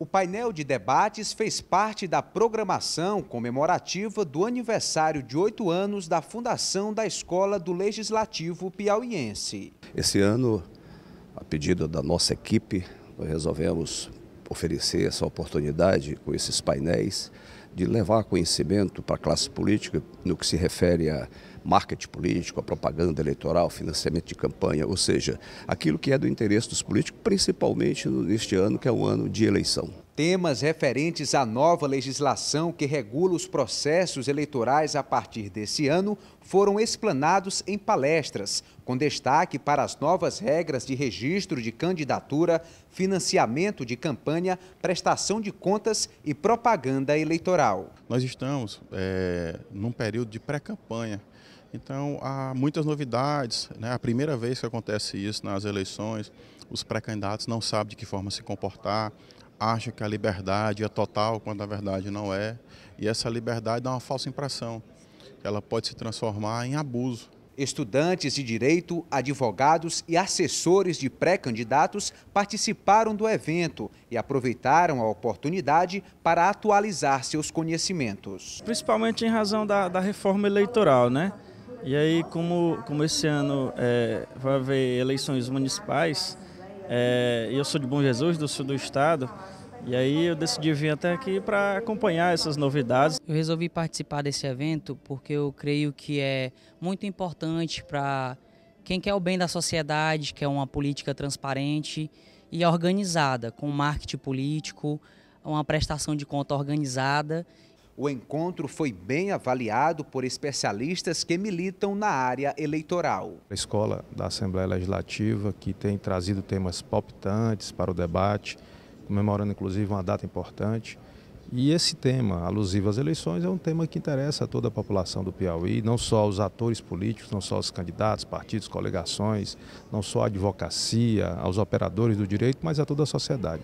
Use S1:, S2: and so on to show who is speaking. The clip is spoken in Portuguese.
S1: O painel de debates fez parte da programação comemorativa do aniversário de oito anos da fundação da Escola do Legislativo Piauiense.
S2: Esse ano, a pedido da nossa equipe, nós resolvemos oferecer essa oportunidade com esses painéis de levar conhecimento para a classe política no que se refere a marketing político, a propaganda eleitoral, financiamento de campanha, ou seja, aquilo que é do interesse dos políticos, principalmente neste ano, que é um ano de
S1: eleição temas referentes à nova legislação que regula os processos eleitorais a partir desse ano foram explanados em palestras, com destaque para as novas regras de registro de candidatura, financiamento de campanha, prestação de
S3: contas e propaganda eleitoral. Nós estamos é, num período de pré-campanha. Então, há muitas novidades. Né? A primeira vez que acontece isso nas eleições, os pré-candidatos não sabem de que forma se comportar, acha que a liberdade é total, quando na verdade não é. E essa liberdade dá uma falsa impressão. Ela pode se transformar em abuso. Estudantes de direito,
S1: advogados e assessores de pré-candidatos participaram do evento e aproveitaram a oportunidade para atualizar seus conhecimentos.
S3: Principalmente em razão da, da reforma eleitoral, né? E aí, como, como esse ano é, vai haver eleições municipais, é, eu sou de Bom Jesus, do sul do estado, e aí eu decidi vir até aqui para acompanhar essas novidades. Eu resolvi participar desse evento porque eu creio que é muito importante para quem quer o bem da sociedade, quer uma política transparente e organizada, com marketing político, uma prestação de conta organizada
S1: o encontro foi bem avaliado por especialistas que militam na área eleitoral.
S4: A escola da Assembleia Legislativa, que tem trazido temas palpitantes para o debate, comemorando inclusive uma data importante. E esse tema, alusivo às eleições, é um tema que interessa a toda a população do Piauí, não só os atores políticos, não só os candidatos, partidos, coligações, não só a advocacia, aos operadores do direito, mas a toda a sociedade.